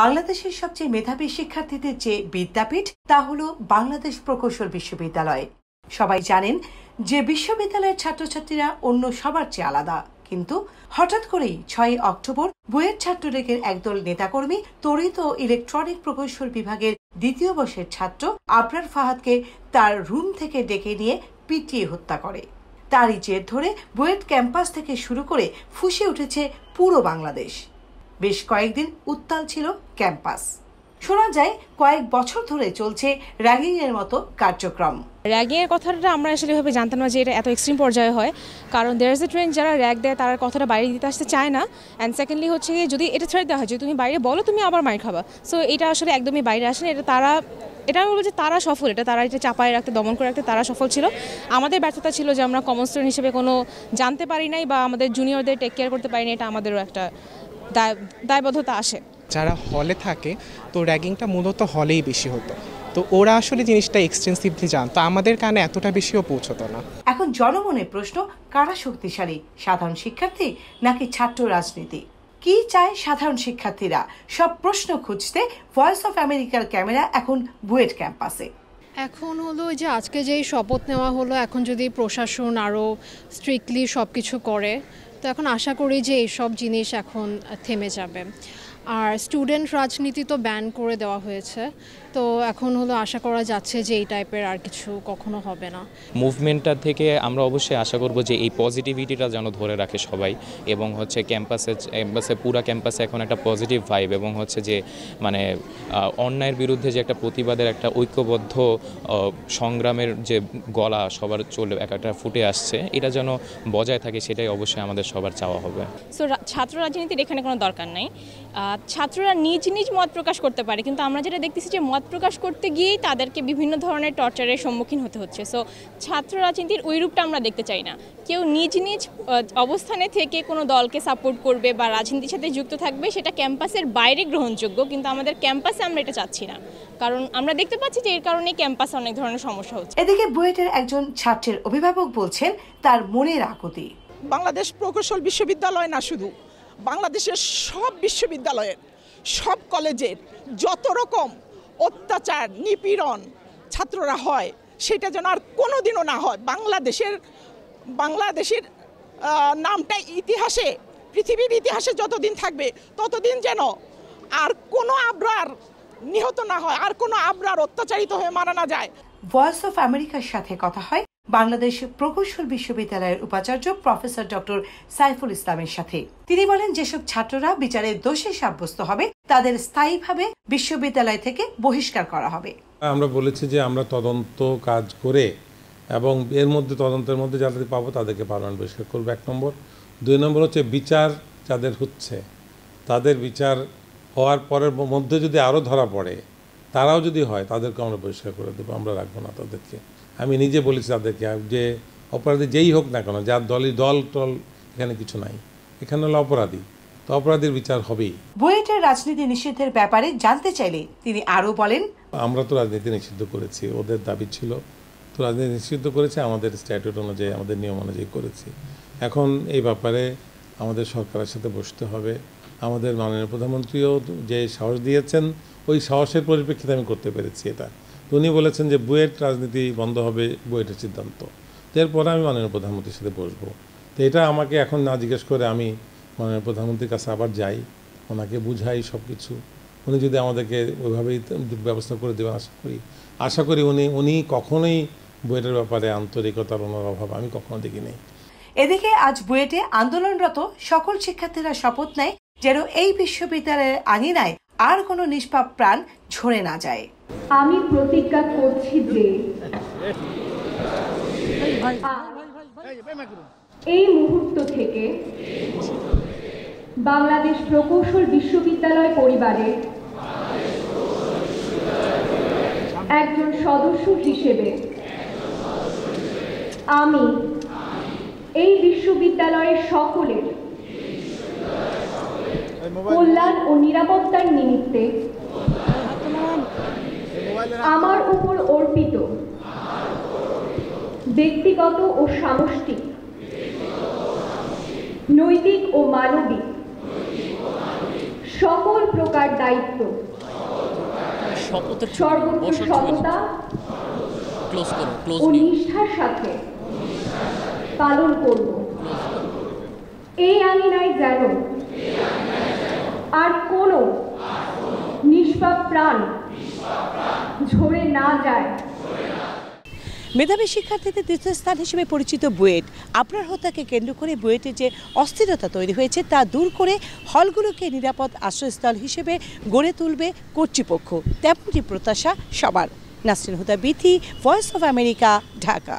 বাংলাদেশের সবচেয়ে মেধাবী শিক্ষার্থীদের যে বিদ্যাপীঠ তা হল বাংলাদেশ প্রকৌশল বিশ্ববিদ্যালয় সবাই জানেন যে বিশ্ববিদ্যালয়ের ছাত্রছাত্রীরা অন্য সবার চেয়ে আলাদা কিন্তু হঠাৎ করেই ছয় অক্টোবর বুয়েট ছাত্রলীগের একদল নেতাকর্মী তড়িৎ ও ইলেকট্রনিক প্রকৌশল বিভাগের দ্বিতীয় বর্ষের ছাত্র আবরার ফাহাদকে তার রুম থেকে ডেকে নিয়ে পিটিয়ে হত্যা করে তারই জের ধরে বুয়েট ক্যাম্পাস থেকে শুরু করে ফুসে উঠেছে পুরো বাংলাদেশ বেশ কয়েকদিন উত্তাল ছিল ক্যাম্পাস শোনা যায় কয়েক বছর ধরে চলছে র্যাগিং এর মতো কার্যক্রম র্যাগিং এর কথাটা আমরা আসলে এভাবে জানতাম না যে এটা এত এক্সট্রিম পর্যায়ে হয় কারণ দেয়ার ইজ এ ট্রেন যারা র্যাগ দেয় তারা কথাটা বাইরে দিতে আসতে চায় না অ্যান্ড সেকেন্ডলি হচ্ছে যদি এটা ছেড়ে দেওয়া হয় যে তুমি বাইরে বলো তুমি আবার মায়ের খাবা সো এটা আসলে একদমই বাইরে আসে না এটা তারা এটা বলবো যে তারা সফল এটা তারা এটা চাপায় রাখতে দমন করে রাখতে তারা সফল ছিল আমাদের ব্যর্থতা ছিল যে আমরা কমন স্টুডেন্ট হিসেবে কোনো জানতে পারি নাই বা আমাদের জুনিয়রদের টেক কেয়ার করতে পারি না এটা আমাদেরও একটা দায়বদ্ধতা আসে যারা হলে থাকে তো র্যাগিংটা মূলত হলেই বেশি হতো তো ওরা আসলে জিনিসটা এক্সটেন্সিভলি জানতো আমাদের কানে এতটা বেশিও পৌঁছতো না এখন জনমনে প্রশ্ন কারা শক্তিশালী সাধারণ শিক্ষার্থী নাকি ছাত্র রাজনীতি কি চায় সাধারণ শিক্ষার্থীরা সব প্রশ্ন খুঁজতে ভয়েস অফ আমেরিকার ক্যামেরা এখন বুয়েট ক্যাম্পাসে এখন হলো যে আজকে যেই শপথ নেওয়া হলো এখন যদি প্রশাসন আরও স্ট্রিক্টলি সব কিছু করে তো এখন আশা করি যে এইসব জিনিস এখন থেমে যাবে আর স্টুডেন্ট রাজনীতি তো ব্যান করে দেওয়া হয়েছে তো এখন হলো আশা করা যাচ্ছে যে এই টাইপের আর কিছু কখনো হবে না মুভমেন্টটা থেকে আমরা অবশ্যই আশা করব যে এই পজিটিভিটিটা যেন ধরে রাখে সবাই এবং হচ্ছে ক্যাম্পাসে ক্যাম্পাসে পুরা ক্যাম্পাসে এখন একটা পজিটিভ ভাইব এবং হচ্ছে যে মানে অন্যায়ের বিরুদ্ধে যে একটা প্রতিবাদের একটা ঐক্যবদ্ধ সংগ্রামের যে গলা সবার চলে একটা ফুটে আসছে এটা যেন বজায় থাকে সেটাই অবশ্যই আমাদের সবার চাওয়া হবে সো ছাত্র রাজনীতির এখানে কোনো দরকার নাই ছাত্ররা নিজ নিজ মত প্রকাশ করতে পারে কিন্তু আমরা যেটা দেখতেছি যে মত প্রকাশ করতে গিয়েই তাদেরকে বিভিন্ন ধরনের টর্চারের সম্মুখীন হতে হচ্ছে সো ছাত্র রাজনীতির ওই রূপটা আমরা দেখতে চাই না কেউ নিজ নিজ অবস্থানে থেকে কোনো দলকে সাপোর্ট করবে বা রাজনীতির সাথে যুক্ত থাকবে সেটা ক্যাম্পাসের বাইরে গ্রহণযোগ্য কিন্তু আমাদের ক্যাম্পাসে আমরা এটা চাচ্ছি না কারণ আমরা দেখতে পাচ্ছি যে এর কারণে ক্যাম্পাসে অনেক ধরনের সমস্যা হচ্ছে এদিকে বুয়েটের একজন ছাত্রের অভিভাবক বলছেন তার মনের আকুতি বাংলাদেশ প্রকৌশল বিশ্ববিদ্যালয় না শুধু বাংলাদেশের সব বিশ্ববিদ্যালয়ের সব কলেজের যত রকম অত্যাচার নিপীড়ন ছাত্ররা হয় সেটা যেন আর কোনো দিনও না হয় বাংলাদেশের বাংলাদেশের নামটা ইতিহাসে পৃথিবীর ইতিহাসে যতদিন থাকবে ততদিন যেন আর কোনো আবরার নিহত না হয় আর কোনো আবরার অত্যাচারিত হয়ে মারা না যায় ভয়েস অফ আমেরিকার সাথে কথা হয় বাংলাদেশ প্রকৌশল বিশ্ববিদ্যালয়ের উপাচার্য প্রফেসর ডক্টর সাইফুল ইসলামের সাথে তিনি বলেন যেসব ছাত্ররা বিচারে দোষে সাব্যস্ত হবে তাদের স্থায়ীভাবে বিশ্ববিদ্যালয় থেকে বহিষ্কার করা হবে আমরা বলেছি যে আমরা তদন্ত কাজ করে এবং এর মধ্যে তদন্তের মধ্যে যাদের পাবো তাদেরকে পালন বহিষ্কার করবো এক নম্বর দুই নম্বর হচ্ছে বিচার যাদের হচ্ছে তাদের বিচার হওয়ার পরের মধ্যে যদি আরও ধরা পড়ে তারাও যদি হয় তাদেরকে আমরা বহিষ্কার করে দেবো আমরা রাখবো না তাদেরকে আমি নিজে বলেছি তাদেরকে যে অপরাধী যেই হোক না কেন যার দলই দল টল এখানে কিছু নাই এখানে হলো অপরাধী তো অপরাধীর বিচার হবেই বুয়েটের রাজনীতি নিষিদ্ধের ব্যাপারে জানতে চাইলে তিনি আরও বলেন আমরা তো রাজনীতি নিষিদ্ধ করেছি ওদের দাবি ছিল তো রাজনীতি নিষিদ্ধ করেছে আমাদের স্ট্যাটিউট অনুযায়ী আমাদের নিয়ম অনুযায়ী করেছি এখন এই ব্যাপারে আমাদের সরকারের সাথে বসতে হবে আমাদের মাননীয় প্রধানমন্ত্রীও যে সাহস দিয়েছেন ওই সাহসের পরিপ্রেক্ষিতে আমি করতে পেরেছি এটা উনি বলেছেন যে বুয়েট রাজনীতি বন্ধ হবে বুয়েটের সিদ্ধান্ত এরপরে আমি মাননীয় প্রধানমন্ত্রীর সাথে বসবো তো এটা আমাকে এখন না জিজ্ঞেস করে আমি মাননীয় প্রধানমন্ত্রীর কাছে আবার যাই ওনাকে বুঝাই সব কিছু উনি যদি আমাদেরকে ওইভাবেই ব্যবস্থা করে দেবেন আশা করি আশা করি উনি উনি কখনোই বুয়েটের ব্যাপারে আন্তরিকতার ওনার অভাব আমি কখনো দেখিনি এদিকে আজ বুয়েটে আন্দোলনরত সকল শিক্ষার্থীরা শপথ নেয় যেন এই বিশ্ববিদ্যালয়ের আঙিনায় আর কোনো নিষ্পাপ প্রাণ ঝরে না যায় আমি প্রতিজ্ঞা করছি যে এই মুহূর্ত থেকে বাংলাদেশ প্রকৌশল বিশ্ববিদ্যালয় পরিবারে একজন সদস্য হিসেবে আমি এই বিশ্ববিদ্যালয়ের সকলের কল্যাণ ও নিরাপত্তার নিমিত্তে আমার উপর অর্পিত ব্যক্তিগত ও সামষ্টিক নৈতিক ও মানবিক সকল প্রকার দায়িত্ব ও নিষ্ঠার সাথে পালন এই যেন আর কোনো নিষ্পাপ প্রাণ ঝরে না যায় মেধাবী শিক্ষার্থীদের তীর্থস্থান হিসেবে পরিচিত বুয়েট আপনার হত্যাকে কেন্দ্র করে বুয়েটে যে অস্থিরতা তৈরি হয়েছে তা দূর করে হলগুলোকে নিরাপদ আশ্রয়স্থল হিসেবে গড়ে তুলবে কর্তৃপক্ষ তেমনটি প্রত্যাশা সবার Nasrin Huda Bithi voice of America Dhaka